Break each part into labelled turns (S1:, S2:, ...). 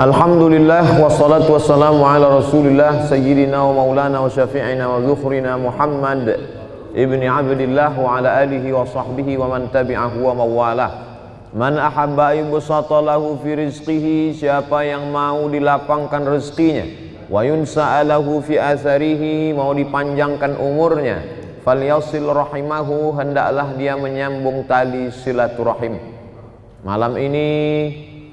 S1: Alhamdulillah wassalatu wassalamu ala Rasulillah sayyidina wa maulana wa syafi'ina wa dhukhrina Muhammad ibni Abdillah, wa ala alihi wa sahbihi wa man tabi'ahu wa waalaikumsalam, Man ahabba waalaikumsalam, lahu fi rizqihi siapa yang mau dilapangkan rezekinya wa yunsa'alahu fi asarihi mau dipanjangkan umurnya falyasil rahimahu hendaklah dia menyambung tali silaturahim. Malam ini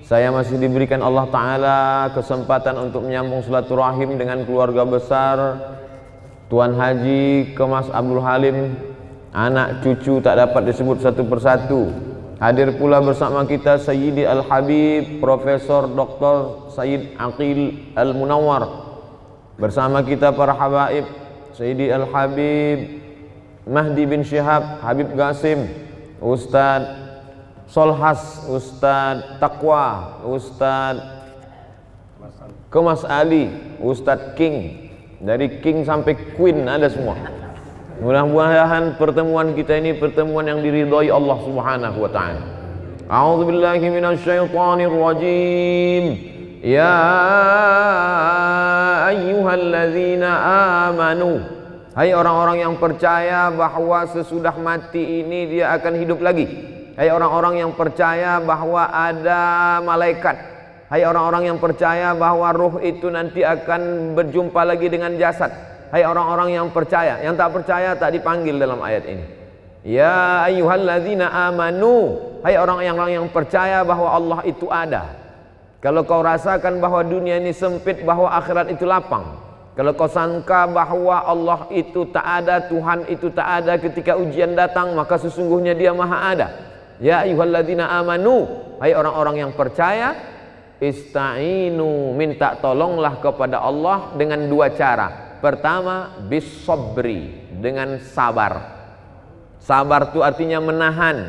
S1: saya masih diberikan Allah Ta'ala kesempatan untuk menyambung silaturahim dengan keluarga besar Tuan Haji Kemas Abdul Halim Anak cucu tak dapat disebut satu persatu Hadir pula bersama kita Sayyidi Al-Habib Profesor Dr. Sayyid Aqil al Munawar, Bersama kita para habaib Sayyidi Al-Habib Mahdi bin Syihab Habib Gasim Ustadz Solhas Ustad Takwa Ustad Kemas Ali Ustad King dari King sampai Queen ada semua mudah-mudahan pertemuan kita ini pertemuan yang diridhoi Allah Subhanahu wa taala A'udzu billahi minasyaitonir rajim Ya ayyuhalladzina amanu Hai orang-orang yang percaya bahwa sesudah mati ini dia akan hidup lagi Hai orang-orang yang percaya bahwa ada malaikat Hai orang-orang yang percaya bahwa ruh itu nanti akan berjumpa lagi dengan jasad. Hai orang-orang yang percaya, yang tak percaya tak dipanggil dalam ayat ini. Ya ayyuhalladzina amanu. Hai orang-orang yang percaya bahwa Allah itu ada. Kalau kau rasakan bahwa dunia ini sempit, bahwa akhirat itu lapang. Kalau kau sangka bahwa Allah itu tak ada, Tuhan itu tak ada ketika ujian datang, maka sesungguhnya Dia Maha ada. Ya ayyuhalladzina amanu, hai orang-orang yang percaya, istainu, minta tolonglah kepada Allah dengan dua cara. Pertama, bisobri, dengan sabar. Sabar itu artinya menahan,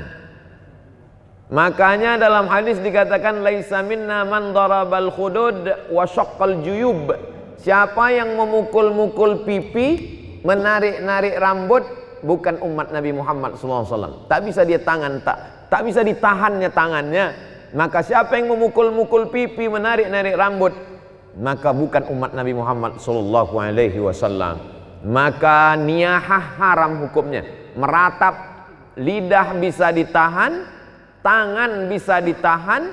S1: Makanya dalam hadis dikatakan laisa minna man darabal khudud wa syaqqal juyub. Siapa yang memukul-mukul pipi, menarik-narik rambut bukan umat Nabi Muhammad SAW. Tak bisa dia tangan tak tak bisa ditahannya tangannya maka siapa yang memukul-mukul pipi menarik-narik rambut maka bukan umat Nabi Muhammad sallallahu alaihi wasallam maka niyahah haram hukumnya meratap lidah bisa ditahan tangan bisa ditahan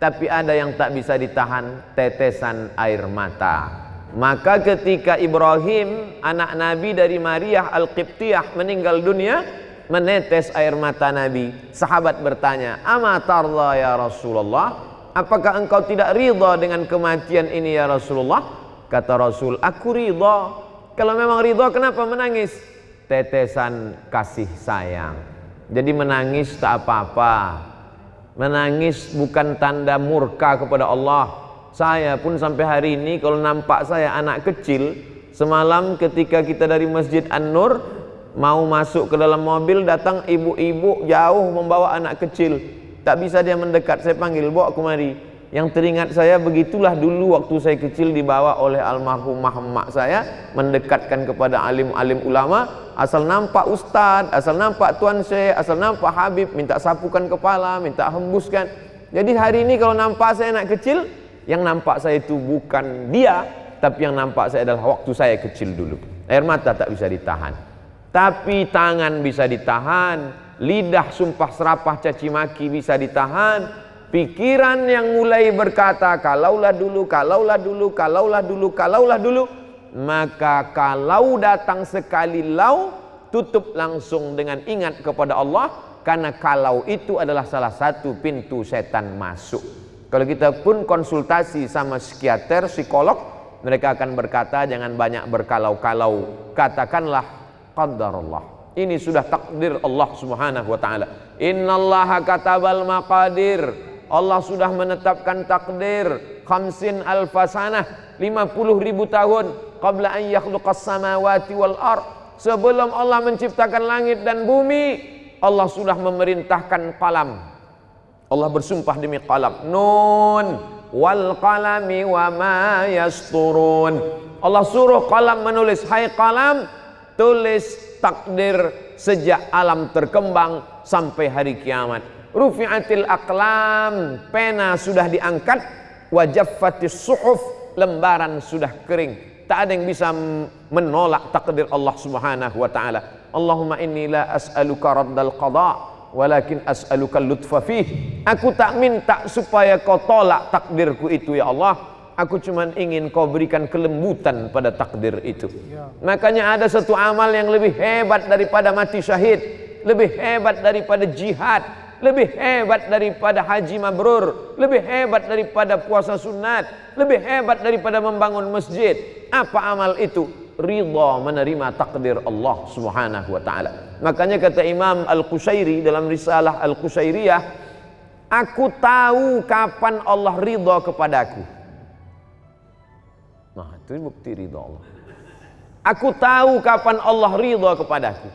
S1: tapi ada yang tak bisa ditahan tetesan air mata maka ketika Ibrahim anak Nabi dari Maria Al-Qibtiyah meninggal dunia menetes air mata Nabi. Sahabat bertanya, "Amatarlah ya Rasulullah? Apakah engkau tidak ridha dengan kematian ini ya Rasulullah?" Kata Rasul, "Aku ridha. Kalau memang ridha kenapa menangis?" Tetesan kasih sayang. Jadi menangis tak apa-apa. Menangis bukan tanda murka kepada Allah. Saya pun sampai hari ini kalau nampak saya anak kecil, semalam ketika kita dari Masjid An-Nur mau masuk ke dalam mobil datang ibu-ibu jauh membawa anak kecil tak bisa dia mendekat saya panggil bawa kemari yang teringat saya begitulah dulu waktu saya kecil dibawa oleh almarhumah mak saya mendekatkan kepada alim-alim ulama asal nampak ustaz asal nampak tuan saya, asal nampak habib minta sapukan kepala minta hembuskan jadi hari ini kalau nampak saya anak kecil yang nampak saya itu bukan dia tapi yang nampak saya adalah waktu saya kecil dulu air mata tak bisa ditahan tapi tangan bisa ditahan, lidah sumpah serapah caci maki bisa ditahan, pikiran yang mulai berkata kalaulah dulu, kalaulah dulu, kalaulah dulu, kalaulah dulu, maka kalau datang sekali lau tutup langsung dengan ingat kepada Allah karena kalau itu adalah salah satu pintu setan masuk. Kalau kita pun konsultasi sama psikiater, psikolog, mereka akan berkata jangan banyak berkalau-kalau. Katakanlah qadarullah. Ini sudah takdir Allah Subhanahu wa taala. Innallaha katabal maqadir. Allah sudah menetapkan takdir khamsin alfasanah 50 ribu tahun qabla an yakhluqas samawati wal ar sebelum Allah menciptakan langit dan bumi Allah sudah memerintahkan kalam Allah bersumpah demi kalam nun wal qalami wa ma yasturun Allah suruh kalam menulis hai kalam tulis takdir sejak alam terkembang sampai hari kiamat. Rufi'atil aklam, pena sudah diangkat, fatih suhuf, lembaran sudah kering. Tak ada yang bisa menolak takdir Allah Subhanahu wa taala. Allahumma inni la as'aluka raddal qada' walakin as'aluka lutfa fih. Aku tak minta supaya kau tolak takdirku itu ya Allah aku cuma ingin kau berikan kelembutan pada takdir itu ya. makanya ada satu amal yang lebih hebat daripada mati syahid lebih hebat daripada jihad lebih hebat daripada haji mabrur lebih hebat daripada puasa sunat lebih hebat daripada membangun masjid apa amal itu ridha menerima takdir Allah Subhanahu wa taala makanya kata Imam al qusairi dalam risalah Al-Qushairiyah aku tahu kapan Allah ridha kepadaku Nah, itu kan bukti ridho Allah. Aku tahu kapan Allah ridho kepadaku.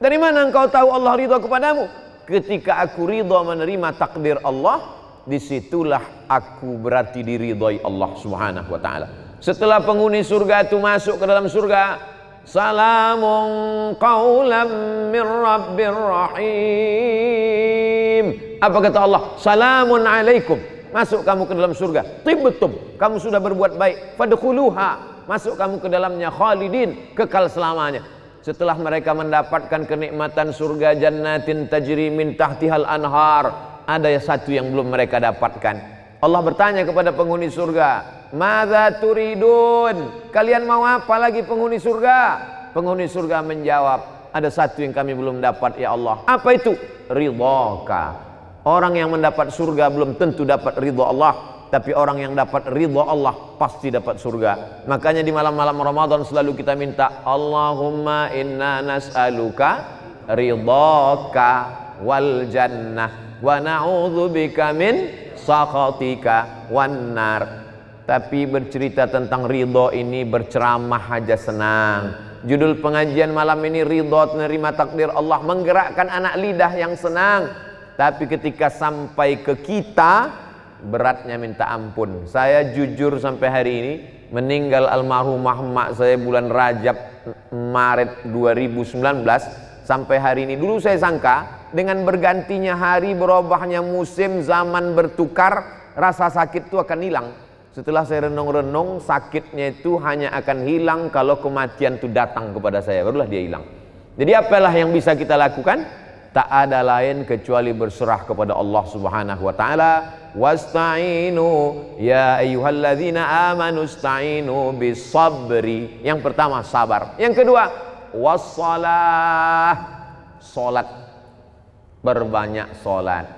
S1: Dari mana engkau tahu Allah ridho kepadamu? Ketika aku ridho menerima takdir Allah, disitulah aku berarti diridhoi Allah Subhanahu wa taala. Setelah penghuni surga itu masuk ke dalam surga, salamun qawlam min rabbir rahim. Apa kata Allah? Salamun alaikum masuk kamu ke dalam surga. Tibetum, kamu sudah berbuat baik. Fadkhuluha, masuk kamu ke dalamnya khalidin, kekal selamanya. Setelah mereka mendapatkan kenikmatan surga jannatin tajri min tahtihal anhar, ada satu yang belum mereka dapatkan. Allah bertanya kepada penghuni surga, "Madza turidun?" Kalian mau apa lagi penghuni surga? Penghuni surga menjawab, "Ada satu yang kami belum dapat ya Allah." Apa itu? Ridhaka Orang yang mendapat surga belum tentu dapat ridho Allah, tapi orang yang dapat ridho Allah pasti dapat surga. Makanya di malam-malam Ramadan selalu kita minta, Allahumma inna nas'aluka ridhoka wal jannah wa na'udzubika min sakhatika wan nar. Tapi bercerita tentang ridho ini berceramah aja senang. Judul pengajian malam ini ridho menerima takdir Allah menggerakkan anak lidah yang senang tapi ketika sampai ke kita, beratnya minta ampun. Saya jujur sampai hari ini, meninggal almarhumah mak saya bulan Rajab Maret 2019 sampai hari ini. Dulu saya sangka dengan bergantinya hari, berubahnya musim, zaman bertukar, rasa sakit itu akan hilang. Setelah saya renung-renung, sakitnya itu hanya akan hilang kalau kematian itu datang kepada saya, barulah dia hilang. Jadi apalah yang bisa kita lakukan? tak ada lain kecuali berserah kepada Allah Subhanahu wa taala wasta'inu ya ayyuhalladzina amanu sta'inu bisabri yang pertama sabar yang kedua wassalah salat berbanyak salat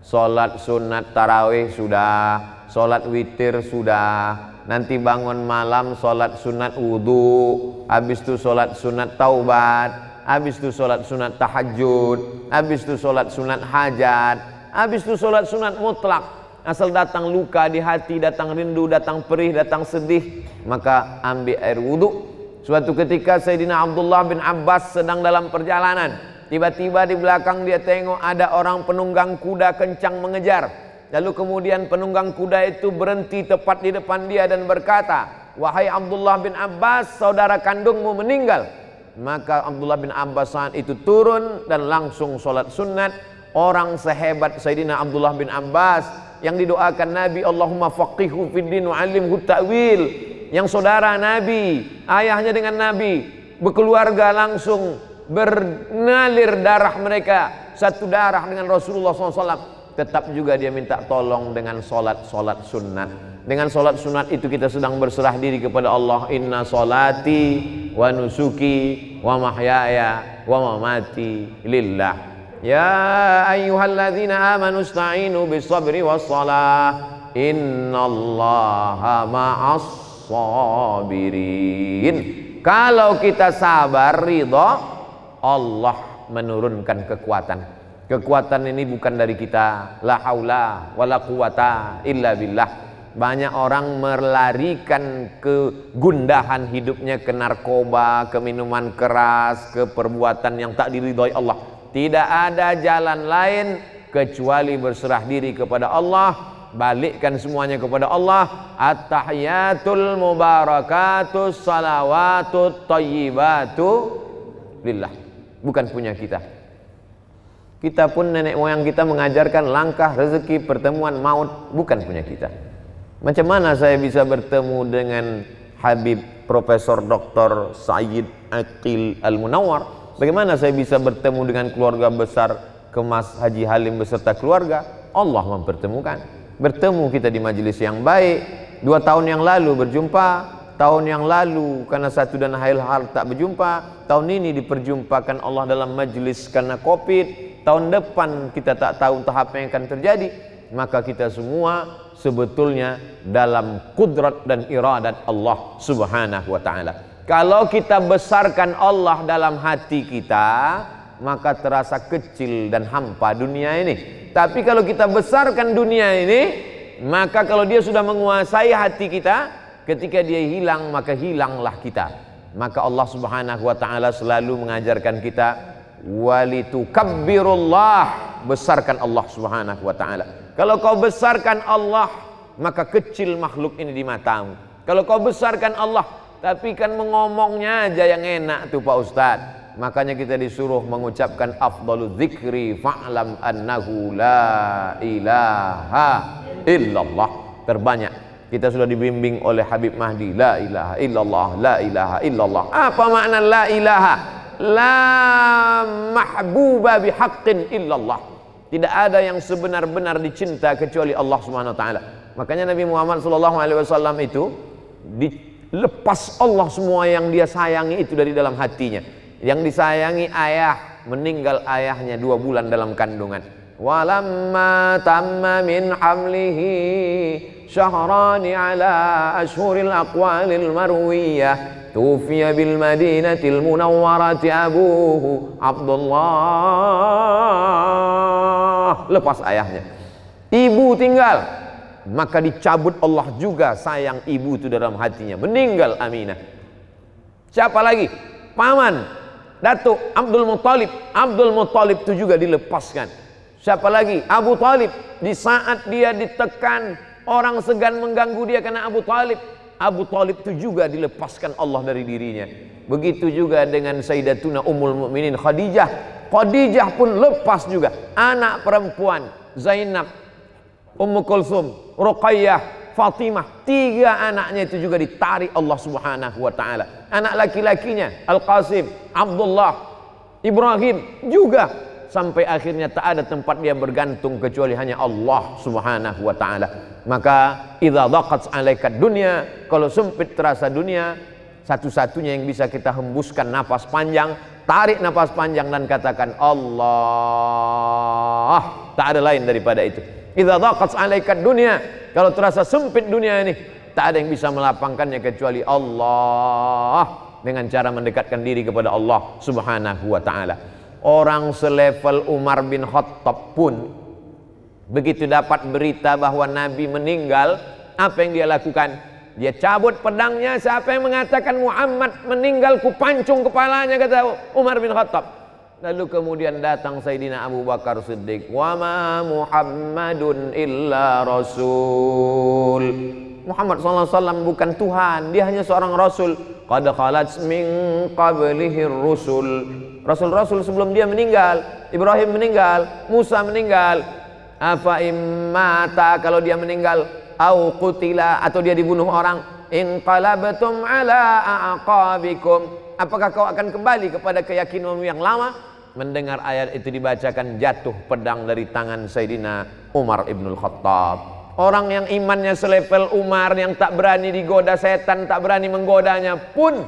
S1: salat sunat tarawih sudah salat witir sudah nanti bangun malam salat sunat wudu habis itu salat sunat taubat habis itu sholat sunat tahajud, habis itu sholat sunat hajat, habis itu sholat sunat mutlak. Asal datang luka di hati, datang rindu, datang perih, datang sedih, maka ambil air wudhu. Suatu ketika Sayyidina Abdullah bin Abbas sedang dalam perjalanan. Tiba-tiba di belakang dia tengok ada orang penunggang kuda kencang mengejar. Lalu kemudian penunggang kuda itu berhenti tepat di depan dia dan berkata, Wahai Abdullah bin Abbas, saudara kandungmu meninggal. Maka Abdullah bin saat itu turun dan langsung sholat sunat. Orang sehebat Sayyidina Abdullah bin Abbas yang didoakan Nabi Allahumma faqihu fid din wa alimhu ta'wil yang saudara Nabi ayahnya dengan Nabi berkeluarga langsung bernalir darah mereka satu darah dengan Rasulullah SAW tetap juga dia minta tolong dengan solat-solat sunat. Dengan solat sunat itu kita sedang berserah diri kepada Allah. Inna solati wa nusuki wa mahyaya wa mamati lillah. Ya ayyuhalladzina amanu wa salah inna Innallaha ma'as sabirin. Kalau kita sabar ridho, Allah menurunkan kekuatan Kekuatan ini bukan dari kita. La haula wala quwata illa billah. Banyak orang melarikan kegundahan hidupnya ke narkoba, ke minuman keras, ke perbuatan yang tak diridhoi Allah. Tidak ada jalan lain kecuali berserah diri kepada Allah balikkan semuanya kepada Allah at-tahiyatul mubarakatus salawatut thayyibatu lillah bukan punya kita kita pun nenek moyang kita mengajarkan langkah rezeki pertemuan maut bukan punya kita. Macam mana saya bisa bertemu dengan Habib Profesor Dr. Said Aqil Al-Munawar? Bagaimana saya bisa bertemu dengan keluarga besar Kemas Haji Halim beserta keluarga? Allah mempertemukan. Bertemu kita di majelis yang baik. Dua tahun yang lalu berjumpa tahun yang lalu karena satu dan lain hal tak berjumpa tahun ini diperjumpakan Allah dalam majlis karena covid tahun depan kita tak tahu tahap yang akan terjadi maka kita semua sebetulnya dalam kudrat dan iradat Allah subhanahu wa ta'ala kalau kita besarkan Allah dalam hati kita maka terasa kecil dan hampa dunia ini tapi kalau kita besarkan dunia ini maka kalau dia sudah menguasai hati kita Ketika dia hilang maka hilanglah kita. Maka Allah Subhanahu wa taala selalu mengajarkan kita walitukabbirullah, besarkan Allah Subhanahu wa taala. Kalau kau besarkan Allah, maka kecil makhluk ini di matamu. Kalau kau besarkan Allah, tapi kan mengomongnya aja yang enak tuh Pak Ustadz makanya kita disuruh mengucapkan afdalu dzikri fa'lam annahu la ilaha illallah terbanyak kita sudah dibimbing oleh Habib Mahdi. La ilaha illallah, la ilaha illallah. Apa makna la ilaha? La mahbuba bihaqqin illallah. Tidak ada yang sebenar-benar dicinta kecuali Allah Subhanahu wa taala. Makanya Nabi Muhammad sallallahu alaihi wasallam itu dilepas Allah semua yang dia sayangi itu dari dalam hatinya. Yang disayangi ayah meninggal ayahnya dua bulan dalam kandungan. Walamma tamma min hamlihi شهران على أشهر الأقوال المروية توفي بالمدينة المنورة أبوه عبد الله lepas ayahnya ibu tinggal maka dicabut Allah juga sayang ibu itu dalam hatinya meninggal Aminah siapa lagi paman datuk Abdul Muthalib Abdul Muthalib itu juga dilepaskan siapa lagi Abu Talib di saat dia ditekan Orang segan mengganggu dia karena Abu Talib. Abu Talib itu juga dilepaskan Allah dari dirinya. Begitu juga dengan Sayyidatuna Ummul Mukminin Khadijah. Khadijah pun lepas juga. Anak perempuan Zainab, Ummu Kulsum, Ruqayyah, Fatimah. Tiga anaknya itu juga ditarik Allah Subhanahu wa taala. Anak laki-lakinya Al-Qasim, Abdullah, Ibrahim juga sampai akhirnya tak ada tempat dia bergantung kecuali hanya Allah Subhanahu wa taala. Maka idza dhaqat 'alaika dunia, kalau sempit terasa dunia, satu-satunya yang bisa kita hembuskan nafas panjang, tarik nafas panjang dan katakan Allah. Tak ada lain daripada itu. Idza dhaqat 'alaika dunia, kalau terasa sempit dunia ini, tak ada yang bisa melapangkannya kecuali Allah dengan cara mendekatkan diri kepada Allah Subhanahu wa taala orang selevel Umar bin Khattab pun begitu dapat berita bahwa Nabi meninggal, apa yang dia lakukan? Dia cabut pedangnya, siapa yang mengatakan Muhammad meninggal Kupancung kepalanya kata Umar bin Khattab. Lalu kemudian datang Sayyidina Abu Bakar Siddiq. Wa ma Muhammadun illa rasul. Muhammad SAW bukan Tuhan, dia hanya seorang rasul qad khalat min qablihi rusul rasul-rasul sebelum dia meninggal Ibrahim meninggal Musa meninggal apa immata kalau dia meninggal au kutila atau dia dibunuh orang in qalabtum ala aqabikum apakah kau akan kembali kepada keyakinanmu yang lama mendengar ayat itu dibacakan jatuh pedang dari tangan Sayyidina Umar ibn Khattab Orang yang imannya selevel Umar yang tak berani digoda setan, tak berani menggodanya pun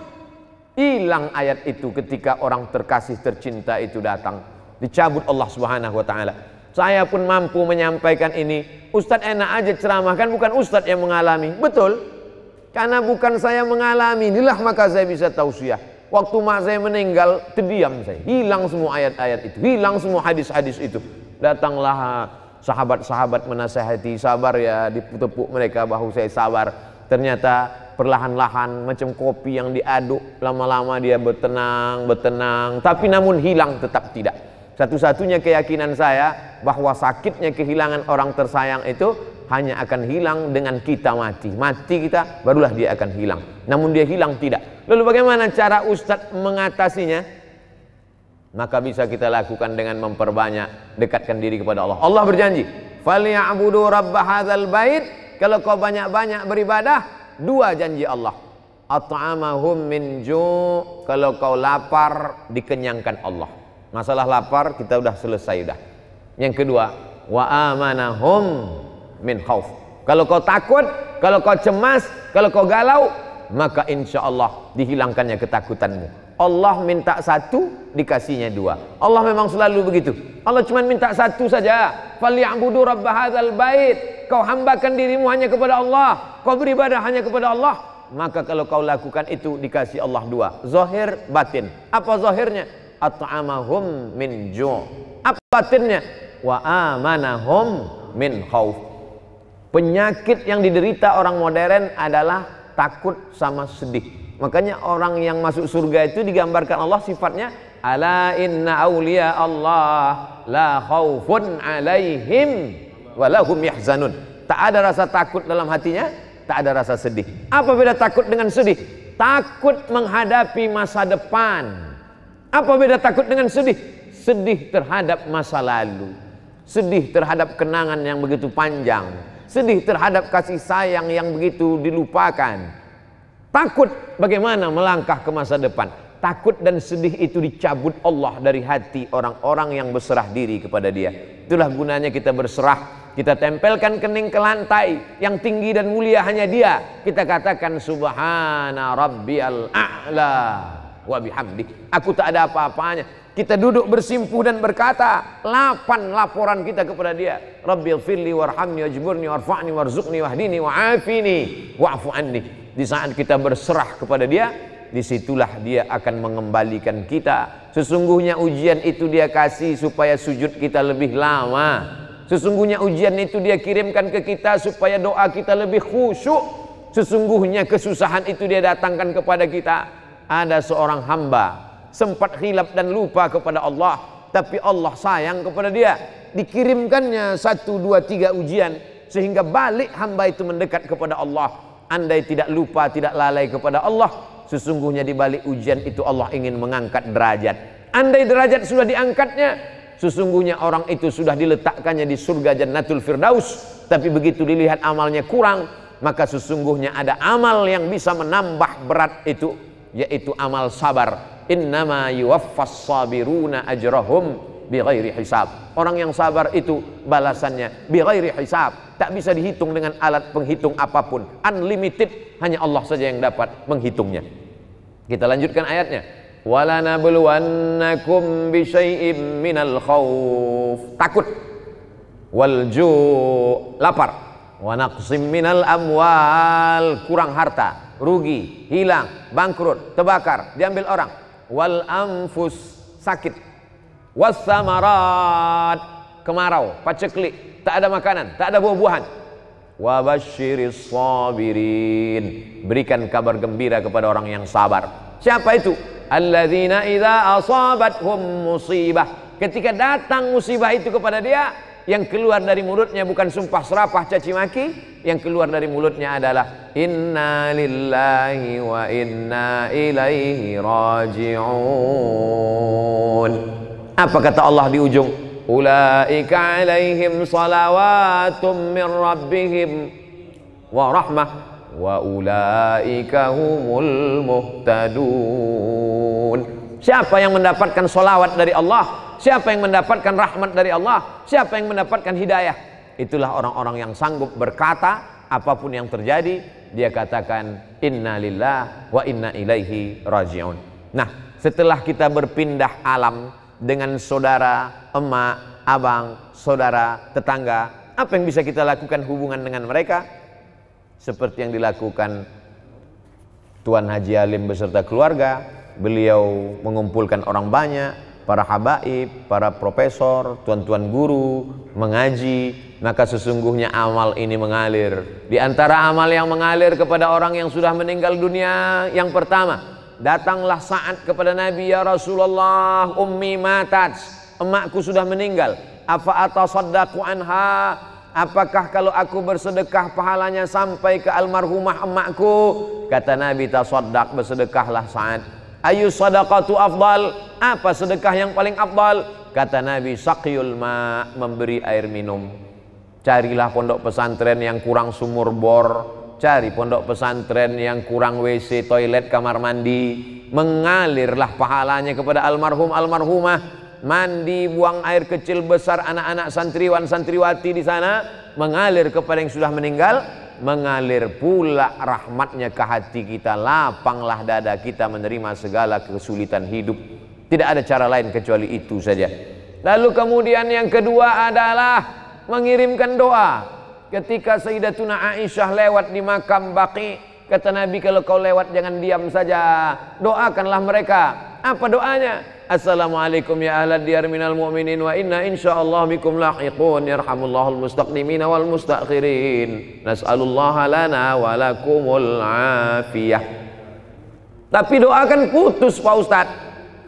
S1: hilang ayat itu ketika orang terkasih tercinta itu datang. Dicabut Allah Subhanahu wa taala. Saya pun mampu menyampaikan ini. Ustadz enak aja ceramah kan bukan ustadz yang mengalami. Betul. Karena bukan saya mengalami, inilah maka saya bisa tausiah. Waktu mak saya meninggal, terdiam saya. Hilang semua ayat-ayat itu, hilang semua hadis-hadis itu. Datanglah sahabat-sahabat menasehati sabar ya ditepuk mereka bahu saya sabar ternyata perlahan-lahan macam kopi yang diaduk lama-lama dia bertenang bertenang tapi namun hilang tetap tidak satu-satunya keyakinan saya bahwa sakitnya kehilangan orang tersayang itu hanya akan hilang dengan kita mati mati kita barulah dia akan hilang namun dia hilang tidak lalu bagaimana cara ustadz mengatasinya maka bisa kita lakukan dengan memperbanyak dekatkan diri kepada Allah. Allah berjanji, "Falyabudu rabb hadzal bait." Kalau kau banyak-banyak beribadah, dua janji Allah. At'amahum min ju' kalau kau lapar dikenyangkan Allah. Masalah lapar kita sudah selesai udah. Yang kedua, wa amanahum min khauf. Kalau kau takut, kalau kau cemas, kalau kau galau, maka insya Allah dihilangkannya ketakutanmu. Allah minta satu, dikasihnya dua. Allah memang selalu begitu. Allah cuma minta satu saja. Falyabudu rabb hadzal bait. Kau hambakan dirimu hanya kepada Allah. Kau beribadah hanya kepada Allah. Maka kalau kau lakukan itu dikasih Allah dua. Zohir, batin. Apa zahirnya? At'amahum min jo. Apa batinnya? Wa amanahum min khauf. Penyakit yang diderita orang modern adalah takut sama sedih. Makanya orang yang masuk surga itu digambarkan Allah sifatnya Ala inna awliya Allah la Khawfun alaihim walahum yahzanun. Tak ada rasa takut dalam hatinya, tak ada rasa sedih. Apa beda takut dengan sedih? Takut menghadapi masa depan. Apa beda takut dengan sedih? Sedih terhadap masa lalu. Sedih terhadap kenangan yang begitu panjang. Sedih terhadap kasih sayang yang begitu dilupakan. Takut bagaimana melangkah ke masa depan takut dan sedih itu dicabut Allah dari hati orang-orang yang berserah diri kepada dia. Itulah gunanya kita berserah. Kita tempelkan kening ke lantai yang tinggi dan mulia hanya dia. Kita katakan subhana rabbiyal a'la wa Aku tak ada apa-apanya. Kita duduk bersimpuh dan berkata, lapan laporan kita kepada dia. Rabbil firli warhamni wajburni warfa'ni warzuqni wahdini wa'afini wa'fu Di saat kita berserah kepada dia, disitulah dia akan mengembalikan kita. Sesungguhnya ujian itu dia kasih supaya sujud kita lebih lama. Sesungguhnya ujian itu dia kirimkan ke kita supaya doa kita lebih khusyuk. Sesungguhnya kesusahan itu dia datangkan kepada kita. Ada seorang hamba sempat hilap dan lupa kepada Allah, tapi Allah sayang kepada dia. Dikirimkannya satu, dua, tiga ujian sehingga balik hamba itu mendekat kepada Allah. Andai tidak lupa, tidak lalai kepada Allah, Sesungguhnya di balik ujian itu Allah ingin mengangkat derajat. Andai derajat sudah diangkatnya, sesungguhnya orang itu sudah diletakkannya di surga Jannatul Firdaus. Tapi begitu dilihat amalnya kurang, maka sesungguhnya ada amal yang bisa menambah berat itu, yaitu amal sabar. Innama yuwaffas sabiruna ajrahum bighairi hisab. Orang yang sabar itu balasannya bighairi hisab tak bisa dihitung dengan alat penghitung apapun unlimited hanya Allah saja yang dapat menghitungnya kita lanjutkan ayatnya walanabluwannakum bisyai'im minal khauf takut Walju lapar wa naqsim minal amwal kurang harta rugi hilang bangkrut terbakar diambil orang wal anfus sakit was samarat kemarau paceklik tak ada makanan, tak ada buah-buahan. Wabashiris sabirin. Berikan kabar gembira kepada orang yang sabar. Siapa itu? Alladzina idza asabathum musibah. Ketika datang musibah itu kepada dia, yang keluar dari mulutnya bukan sumpah serapah caci maki yang keluar dari mulutnya adalah inna lillahi wa inna ilaihi raji'un apa kata Allah di ujung أولئك عليهم صلوات من ربهم ورحمة وأولئك هم Siapa yang mendapatkan solawat dari Allah? Siapa yang mendapatkan rahmat dari Allah? Siapa yang mendapatkan hidayah? Itulah orang-orang yang sanggup berkata apapun yang terjadi dia katakan innalillah wa inna ilaihi rajiun. Nah, setelah kita berpindah alam dengan saudara, emak, abang, saudara, tetangga. Apa yang bisa kita lakukan hubungan dengan mereka? Seperti yang dilakukan Tuan Haji Alim beserta keluarga, beliau mengumpulkan orang banyak, para habaib, para profesor, tuan-tuan guru, mengaji, maka sesungguhnya amal ini mengalir. Di antara amal yang mengalir kepada orang yang sudah meninggal dunia, yang pertama, Datanglah saat kepada Nabi ya Rasulullah ummi matat. Emakku sudah meninggal. Afa atasaddaqu anha? Apakah kalau aku bersedekah pahalanya sampai ke almarhumah emakku? Kata Nabi tasaddaq bersedekahlah saat. Ayu sadaqatu afdal? Apa sedekah yang paling afdal? Kata Nabi saqiyul ma memberi air minum. Carilah pondok pesantren yang kurang sumur bor cari pondok pesantren yang kurang WC, toilet, kamar mandi, mengalirlah pahalanya kepada almarhum almarhumah. Mandi, buang air kecil besar anak-anak santriwan santriwati di sana mengalir kepada yang sudah meninggal, mengalir pula rahmatnya ke hati kita, lapanglah dada kita menerima segala kesulitan hidup. Tidak ada cara lain kecuali itu saja. Lalu kemudian yang kedua adalah mengirimkan doa ketika Sayyidatuna Aisyah lewat di makam Baqi kata Nabi kalau kau lewat jangan diam saja doakanlah mereka apa doanya Assalamualaikum ya ahla diyar minal mu'minin wa inna insyaallah bikum lahiqun yarhamullahul mustaqdimina wal mustakhirin nas'alullaha lana wa lakumul afiyah tapi doakan putus Pak Ustaz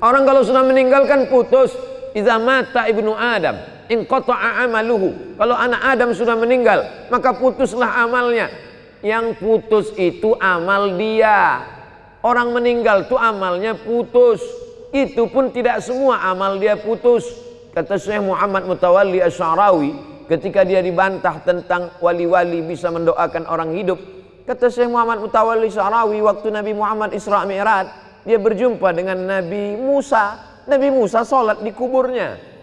S1: orang kalau sudah meninggalkan putus idza mata ibnu adam Inqata'a amaluhu. Kalau anak Adam sudah meninggal, maka putuslah amalnya. Yang putus itu amal dia. Orang meninggal itu amalnya putus. Itu pun tidak semua amal dia putus. Kata Syekh Muhammad Mutawalli Asy'arawi ketika dia dibantah tentang wali-wali bisa mendoakan orang hidup. Kata Syekh Muhammad Mutawalli Asy'arawi waktu Nabi Muhammad Isra Mi'raj, dia berjumpa dengan Nabi Musa. Nabi Musa sholat di kuburnya.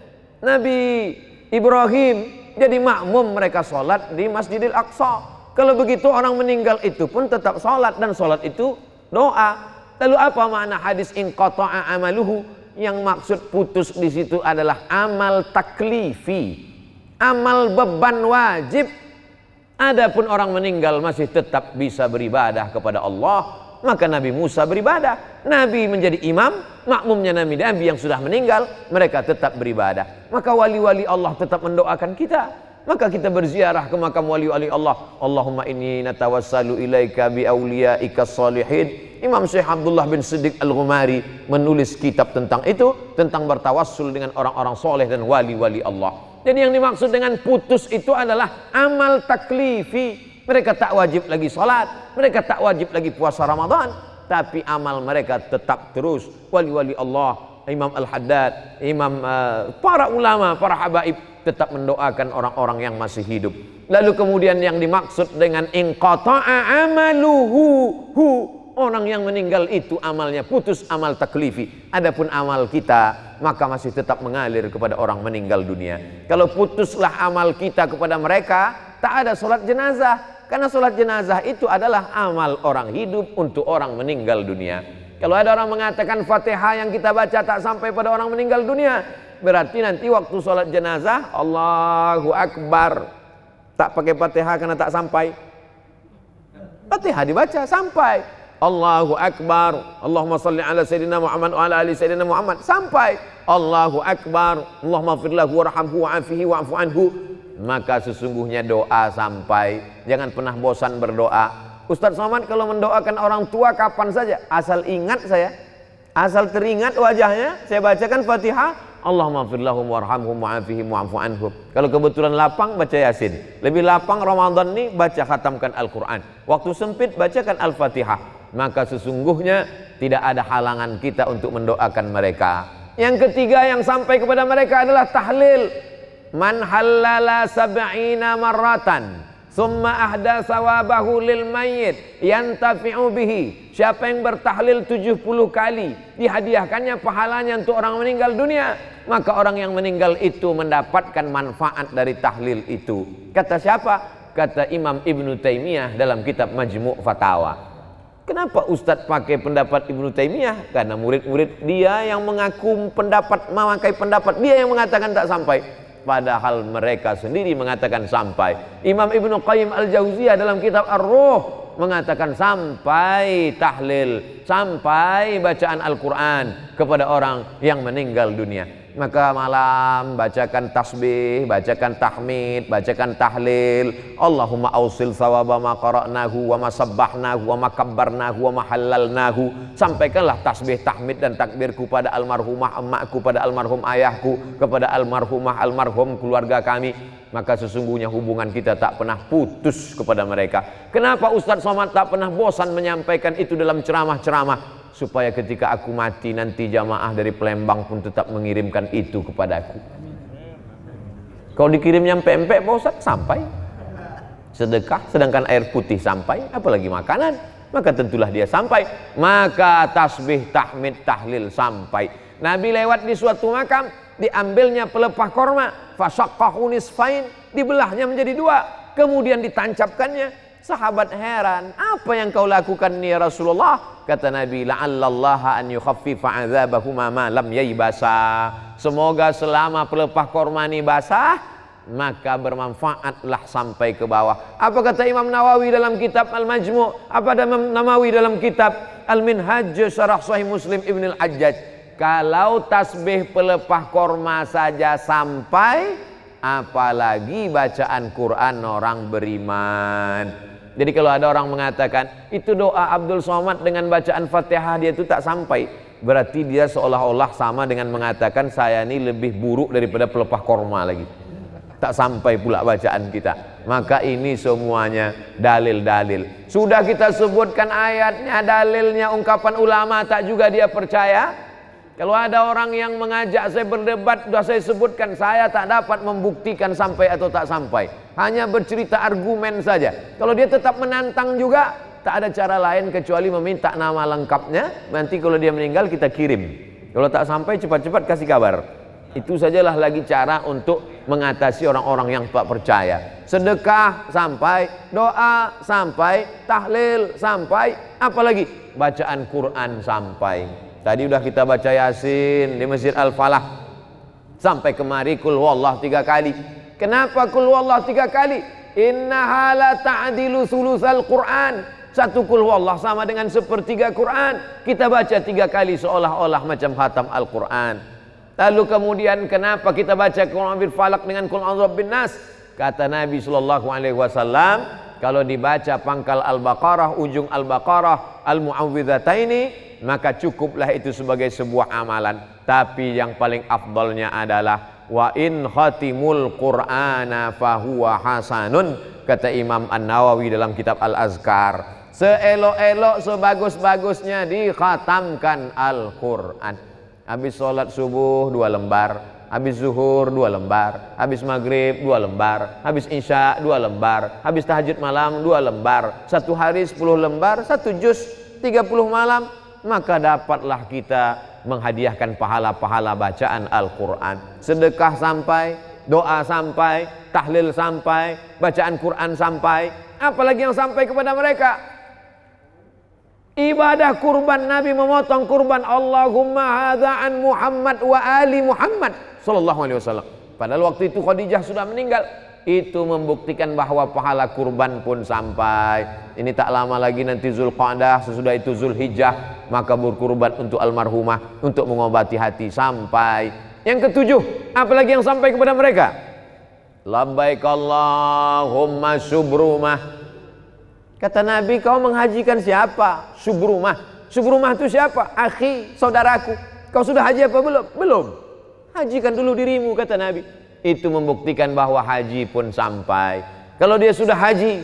S1: Nabi Ibrahim jadi makmum mereka sholat di Masjidil Aqsa. Kalau begitu orang meninggal itu pun tetap sholat dan sholat itu doa. Lalu apa makna hadis inqata'a amaluhu? Yang maksud putus di situ adalah amal taklifi. Amal beban wajib. Adapun orang meninggal masih tetap bisa beribadah kepada Allah maka Nabi Musa beribadah. Nabi menjadi imam, makmumnya Nabi Nabi yang sudah meninggal, mereka tetap beribadah. Maka wali-wali Allah tetap mendoakan kita. Maka kita berziarah ke makam wali-wali Allah. Allahumma inni natawassalu ilaika bi awliyaika salihin. Imam Syekh Abdullah bin Siddiq Al-Ghumari menulis kitab tentang itu, tentang bertawassul dengan orang-orang soleh dan wali-wali Allah. Jadi yang dimaksud dengan putus itu adalah amal taklifi, mereka tak wajib lagi sholat, mereka tak wajib lagi puasa Ramadan, tapi amal mereka tetap terus. Wali-wali Allah, Imam Al-Haddad, Imam uh, para ulama, para habaib tetap mendoakan orang-orang yang masih hidup. Lalu kemudian yang dimaksud dengan inqata'a amaluhu hu orang yang meninggal itu amalnya putus amal taklifi. Adapun amal kita maka masih tetap mengalir kepada orang meninggal dunia. Kalau putuslah amal kita kepada mereka, tak ada sholat jenazah karena sholat jenazah itu adalah amal orang hidup untuk orang meninggal dunia kalau ada orang mengatakan fatihah yang kita baca tak sampai pada orang meninggal dunia berarti nanti waktu sholat jenazah Allahu Akbar tak pakai fatihah karena tak sampai fatihah dibaca sampai Allahu Akbar Allahumma salli ala Sayyidina Muhammad wa ala ali Sayyidina Muhammad sampai Allahu Akbar Allahumma firlahu warhamhu wa'afihi wa'afu anhu maka sesungguhnya doa sampai jangan pernah bosan berdoa Ustadz Somad kalau mendoakan orang tua kapan saja asal ingat saya asal teringat wajahnya saya bacakan Fatihah Allahumma firlahum warhamhum wa'afihim wa'afu anhum kalau kebetulan lapang baca Yasin lebih lapang Ramadan ini baca khatamkan Al-Quran waktu sempit bacakan Al-Fatihah maka sesungguhnya tidak ada halangan kita untuk mendoakan mereka yang ketiga yang sampai kepada mereka adalah tahlil Man halala sab'ina maratan Summa ahda sawabahu lil mayyit yantafi'u bihi. Siapa yang bertahlil 70 kali dihadiahkannya pahalanya untuk orang meninggal dunia, maka orang yang meninggal itu mendapatkan manfaat dari tahlil itu. Kata siapa? Kata Imam Ibnu Taimiyah dalam kitab Majmu' Fatawa. Kenapa Ustadz pakai pendapat Ibnu Taimiyah? Karena murid-murid dia yang mengaku pendapat memakai pendapat dia yang mengatakan tak sampai padahal mereka sendiri mengatakan sampai. Imam Ibnu Qayyim Al-Jauziyah dalam kitab Ar-Ruh mengatakan sampai tahlil, sampai bacaan Al-Qur'an kepada orang yang meninggal dunia maka malam bacakan tasbih, bacakan tahmid, bacakan tahlil. Allahumma ausil sawaba ma qara'nahu wa ma sabbahnahu wa ma kabbarnahu wa ma halalnahu. Sampaikanlah tasbih, tahmid dan takbirku pada almarhumah emakku, pada almarhum ayahku, kepada almarhumah almarhum keluarga kami. Maka sesungguhnya hubungan kita tak pernah putus kepada mereka. Kenapa Ustaz Somad tak pernah bosan menyampaikan itu dalam ceramah-ceramah? supaya ketika aku mati nanti jamaah dari Palembang pun tetap mengirimkan itu kepadaku. Kalau dikirim nyampe empek sampai. Sedekah sedangkan air putih sampai, apalagi makanan, maka tentulah dia sampai. Maka tasbih, tahmid, tahlil sampai. Nabi lewat di suatu makam, diambilnya pelepah korma, fasaqqahu nisfain, dibelahnya menjadi dua, kemudian ditancapkannya. Sahabat heran, apa yang kau lakukan nih ya Rasulullah? Kata Nabi, la'allallaha an yukhaffifa azabahuma ma lam yaibasa. Semoga selama pelepah korma ini basah, maka bermanfaatlah sampai ke bawah. Apa kata Imam Nawawi dalam kitab Al-Majmu? Apa Imam Nawawi dalam kitab Al-Minhaj Syarah Sahih Muslim Ibn al ajjaj Kalau tasbih pelepah korma saja sampai apalagi bacaan Quran orang beriman. Jadi kalau ada orang mengatakan itu doa Abdul Somad dengan bacaan Fatihah dia itu tak sampai, berarti dia seolah-olah sama dengan mengatakan saya ini lebih buruk daripada pelepah korma lagi. Tak sampai pula bacaan kita. Maka ini semuanya dalil-dalil. Sudah kita sebutkan ayatnya, dalilnya, ungkapan ulama tak juga dia percaya kalau ada orang yang mengajak saya berdebat, sudah saya sebutkan, saya tak dapat membuktikan sampai atau tak sampai. Hanya bercerita argumen saja. Kalau dia tetap menantang juga, tak ada cara lain kecuali meminta nama lengkapnya. Nanti kalau dia meninggal kita kirim. Kalau tak sampai cepat-cepat kasih kabar. Itu sajalah lagi cara untuk mengatasi orang-orang yang tak percaya. Sedekah sampai, doa sampai, tahlil sampai, apalagi bacaan Quran sampai. Tadi udah kita baca Yasin di Masjid Al-Falah. Sampai kemari kul wallah tiga kali. Kenapa kul wallah tiga kali? Inna hala ta'dilu sulusal Qur'an. Satu kul wallah sama dengan sepertiga Qur'an. Kita baca tiga kali seolah-olah macam khatam Al-Qur'an. Lalu kemudian kenapa kita baca Quran A'udzu Falak dengan Quran A'udzu Nas? Kata Nabi Shallallahu alaihi wasallam, kalau dibaca pangkal Al-Baqarah, ujung Al-Baqarah, al Muawwidhataini maka cukuplah itu sebagai sebuah amalan tapi yang paling afdalnya adalah wa in khatimul qur'ana fahuwa hasanun kata Imam An-Nawawi dalam kitab Al-Azkar seelok-elok sebagus-bagusnya dikhatamkan Al-Qur'an habis sholat subuh dua lembar habis zuhur dua lembar, habis maghrib dua lembar, habis isya dua lembar, habis tahajud malam dua lembar, satu hari sepuluh lembar, satu juz tiga puluh malam maka dapatlah kita menghadiahkan pahala-pahala bacaan Al-Quran. Sedekah sampai, doa sampai, tahlil sampai, bacaan Quran sampai, apalagi yang sampai kepada mereka. Ibadah kurban Nabi memotong kurban Allahumma hadza Muhammad wa ali Muhammad sallallahu alaihi wasallam. Padahal waktu itu Khadijah sudah meninggal, itu membuktikan bahwa pahala kurban pun sampai ini tak lama lagi nanti Zulqa'dah sesudah itu Zulhijjah maka berkurban untuk almarhumah untuk mengobati hati sampai yang ketujuh apalagi yang sampai kepada mereka labbaik Allahumma subrumah kata Nabi kau menghajikan siapa subrumah subrumah itu siapa akhi saudaraku kau sudah haji apa belum belum hajikan dulu dirimu kata Nabi itu membuktikan bahwa haji pun sampai. Kalau dia sudah haji,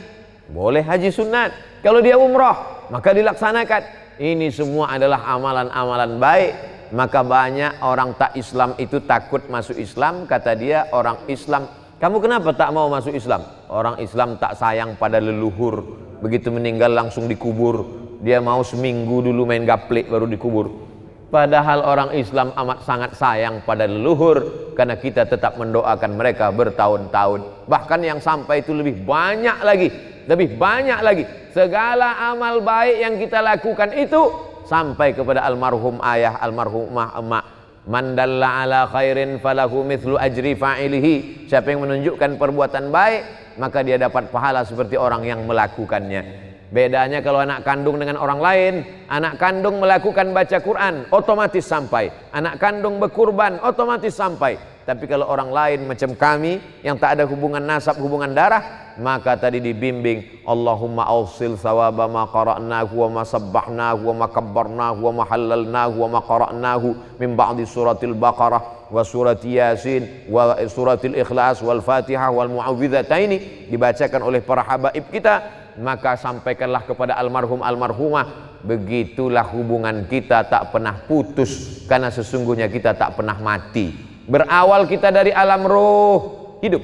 S1: boleh haji sunat. Kalau dia umroh, maka dilaksanakan. Ini semua adalah amalan-amalan baik. Maka banyak orang tak Islam itu takut masuk Islam. Kata dia orang Islam, kamu kenapa tak mau masuk Islam? Orang Islam tak sayang pada leluhur. Begitu meninggal langsung dikubur. Dia mau seminggu dulu main gaplek baru dikubur. Padahal orang Islam amat sangat sayang pada leluhur karena kita tetap mendoakan mereka bertahun-tahun. Bahkan yang sampai itu lebih banyak lagi, lebih banyak lagi. Segala amal baik yang kita lakukan itu sampai kepada almarhum ayah, almarhumah emak. Mandalla ala khairin falahu mithlu ajri fa'ilihi. Siapa yang menunjukkan perbuatan baik, maka dia dapat pahala seperti orang yang melakukannya. Bedanya kalau anak kandung dengan orang lain, anak kandung melakukan baca Quran, otomatis sampai. Anak kandung berkurban, otomatis sampai. Tapi kalau orang lain macam kami yang tak ada hubungan nasab, hubungan darah, maka tadi dibimbing Allahumma awsil sawaba ma qara'nahu wa ma sabbahnahu wa ma kabbarnahu wa ma halalnahu wa ma qara'nahu min ba'di suratil Baqarah wa surat Yasin wa suratil Ikhlas wal Fatihah wal Mu'awwidhataini dibacakan oleh para habaib kita maka sampaikanlah kepada almarhum almarhumah begitulah hubungan kita tak pernah putus karena sesungguhnya kita tak pernah mati berawal kita dari alam roh hidup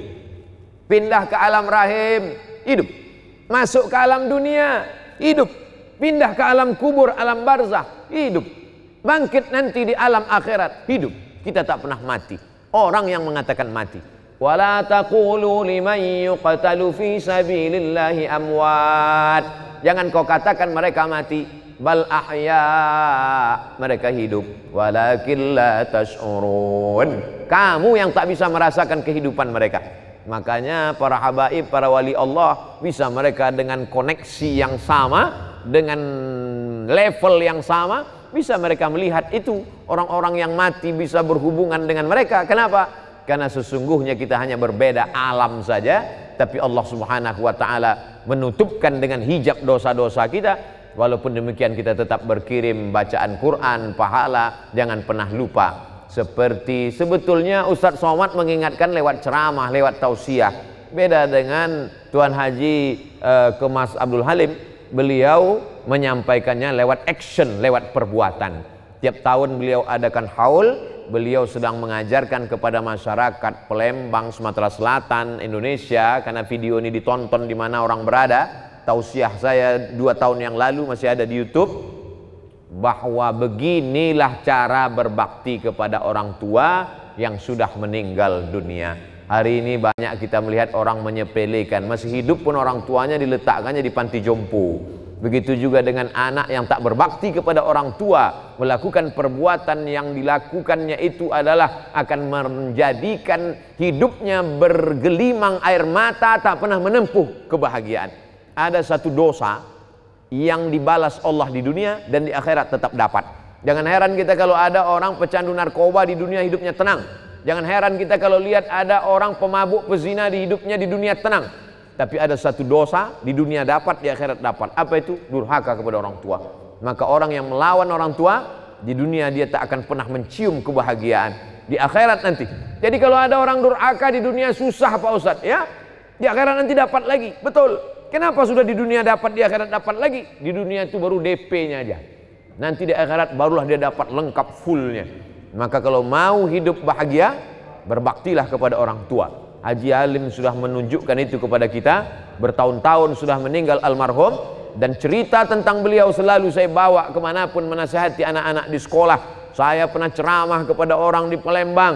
S1: pindah ke alam rahim hidup masuk ke alam dunia hidup pindah ke alam kubur alam barzah hidup bangkit nanti di alam akhirat hidup kita tak pernah mati orang yang mengatakan mati ولا amwat jangan kau katakan mereka mati bal ahya mereka hidup walakin la kamu yang tak bisa merasakan kehidupan mereka makanya para habaib para wali Allah bisa mereka dengan koneksi yang sama dengan level yang sama bisa mereka melihat itu orang-orang yang mati bisa berhubungan dengan mereka kenapa karena sesungguhnya kita hanya berbeda alam saja tapi Allah Subhanahu wa taala menutupkan dengan hijab dosa-dosa kita walaupun demikian kita tetap berkirim bacaan Quran pahala jangan pernah lupa seperti sebetulnya Ustadz Somad mengingatkan lewat ceramah lewat tausiah beda dengan Tuan Haji uh, Kemas Abdul Halim beliau menyampaikannya lewat action lewat perbuatan tiap tahun beliau adakan haul beliau sedang mengajarkan kepada masyarakat Pelembang, Sumatera Selatan, Indonesia karena video ini ditonton di mana orang berada. Tausiah saya dua tahun yang lalu masih ada di YouTube bahwa beginilah cara berbakti kepada orang tua yang sudah meninggal dunia. Hari ini banyak kita melihat orang menyepelekan, masih hidup pun orang tuanya diletakkannya di panti jompo Begitu juga dengan anak yang tak berbakti kepada orang tua, melakukan perbuatan yang dilakukannya itu adalah akan menjadikan hidupnya bergelimang air mata, tak pernah menempuh kebahagiaan. Ada satu dosa yang dibalas Allah di dunia dan di akhirat tetap dapat. Jangan heran kita kalau ada orang pecandu narkoba di dunia hidupnya tenang. Jangan heran kita kalau lihat ada orang pemabuk pezina di hidupnya di dunia tenang tapi ada satu dosa di dunia dapat di akhirat dapat apa itu durhaka kepada orang tua maka orang yang melawan orang tua di dunia dia tak akan pernah mencium kebahagiaan di akhirat nanti jadi kalau ada orang durhaka di dunia susah Pak Ustadz ya di akhirat nanti dapat lagi betul kenapa sudah di dunia dapat di akhirat dapat lagi di dunia itu baru DP-nya aja nanti di akhirat barulah dia dapat lengkap fullnya maka kalau mau hidup bahagia berbaktilah kepada orang tua Haji Alim sudah menunjukkan itu kepada kita bertahun-tahun sudah meninggal almarhum dan cerita tentang beliau selalu saya bawa kemanapun menasihati anak-anak di sekolah saya pernah ceramah kepada orang di Palembang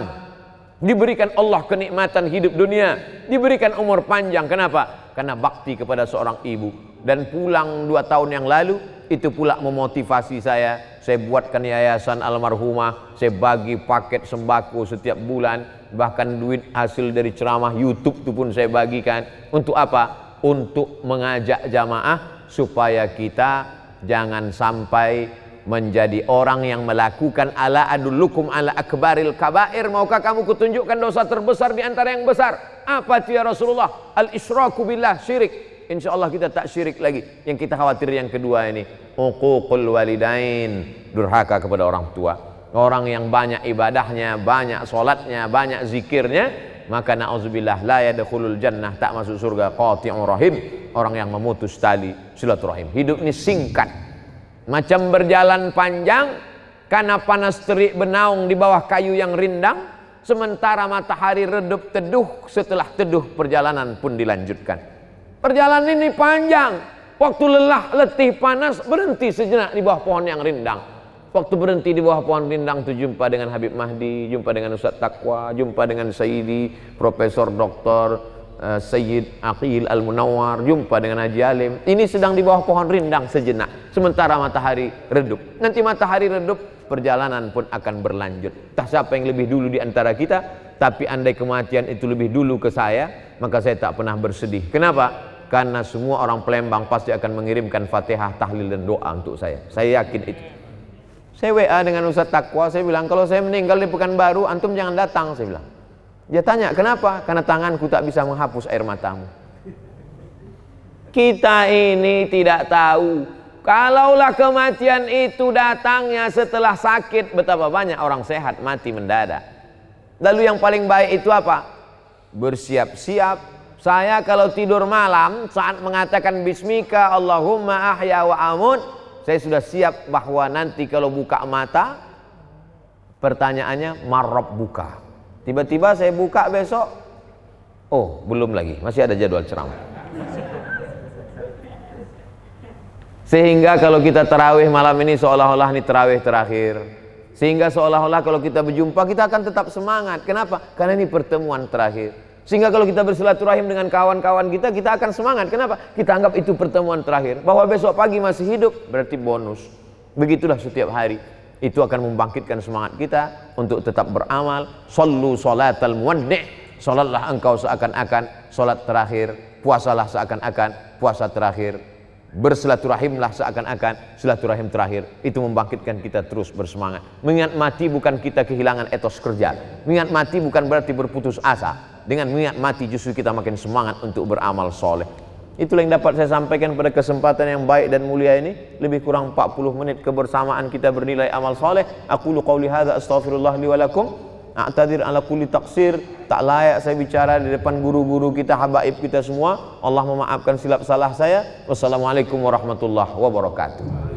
S1: diberikan Allah kenikmatan hidup dunia diberikan umur panjang kenapa? karena bakti kepada seorang ibu dan pulang dua tahun yang lalu itu pula memotivasi saya saya buatkan yayasan almarhumah, saya bagi paket sembako setiap bulan, bahkan duit hasil dari ceramah YouTube itu pun saya bagikan. Untuk apa? Untuk mengajak jamaah supaya kita jangan sampai menjadi orang yang melakukan ala adulukum ala akbaril kabair maukah kamu kutunjukkan dosa terbesar di antara yang besar apa dia ya Rasulullah al-isyraku billah syirik insya Allah kita tak syirik lagi. Yang kita khawatir yang kedua ini, uququl walidain, durhaka kepada orang tua. Orang yang banyak ibadahnya, banyak solatnya, banyak zikirnya, maka na'udzubillah la yadkhulul jannah, tak masuk surga qati'un rahim, orang yang memutus tali silaturahim. Hidup ini singkat. Macam berjalan panjang karena panas terik benaung di bawah kayu yang rindang, sementara matahari redup teduh setelah teduh perjalanan pun dilanjutkan. Perjalanan ini panjang. Waktu lelah, letih, panas, berhenti sejenak di bawah pohon yang rindang. Waktu berhenti di bawah pohon rindang itu jumpa dengan Habib Mahdi, jumpa dengan Ustaz Taqwa, jumpa dengan Sayyidi, Profesor uh, Sayyid Aqil al Munawar, jumpa dengan Haji Alim. Ini sedang di bawah pohon rindang sejenak, sementara matahari redup. Nanti matahari redup, perjalanan pun akan berlanjut. Tak siapa yang lebih dulu di antara kita, tapi andai kematian itu lebih dulu ke saya, maka saya tak pernah bersedih. Kenapa? karena semua orang Palembang pasti akan mengirimkan Fatihah, tahlil dan doa untuk saya. Saya yakin itu. Saya WA dengan Ustaz Takwa, saya bilang kalau saya meninggal di Pekanbaru, antum jangan datang, saya bilang. Dia tanya, "Kenapa?" Karena tanganku tak bisa menghapus air matamu. Kita ini tidak tahu kalaulah kematian itu datangnya setelah sakit, betapa banyak orang sehat mati mendadak. Lalu yang paling baik itu apa? Bersiap-siap saya kalau tidur malam saat mengatakan bismika Allahumma ahya wa amut, saya sudah siap bahwa nanti kalau buka mata pertanyaannya marab buka. Tiba-tiba saya buka besok, oh belum lagi, masih ada jadwal ceramah. Sehingga kalau kita terawih malam ini seolah-olah ini terawih terakhir. Sehingga seolah-olah kalau kita berjumpa kita akan tetap semangat. Kenapa? Karena ini pertemuan terakhir. Sehingga kalau kita bersilaturahim dengan kawan-kawan kita, kita akan semangat. Kenapa? Kita anggap itu pertemuan terakhir. Bahwa besok pagi masih hidup, berarti bonus. Begitulah setiap hari. Itu akan membangkitkan semangat kita untuk tetap beramal. Sallu salatal muwaddi' Salatlah engkau seakan-akan salat terakhir, puasalah seakan-akan puasa terakhir, bersilaturahimlah seakan-akan silaturahim terakhir itu membangkitkan kita terus bersemangat mengingat mati bukan kita kehilangan etos kerja mengingat mati bukan berarti berputus asa dengan niat mati justru kita makin semangat untuk beramal soleh. Itulah yang dapat saya sampaikan pada kesempatan yang baik dan mulia ini. Lebih kurang 40 menit kebersamaan kita bernilai amal soleh. Aku lu qawli hadha astaghfirullah liwalakum. walakum. A'tadir ala kulli taksir. Tak layak saya bicara di depan guru-guru kita, habaib kita semua. Allah memaafkan silap salah saya. Wassalamualaikum warahmatullahi wabarakatuh.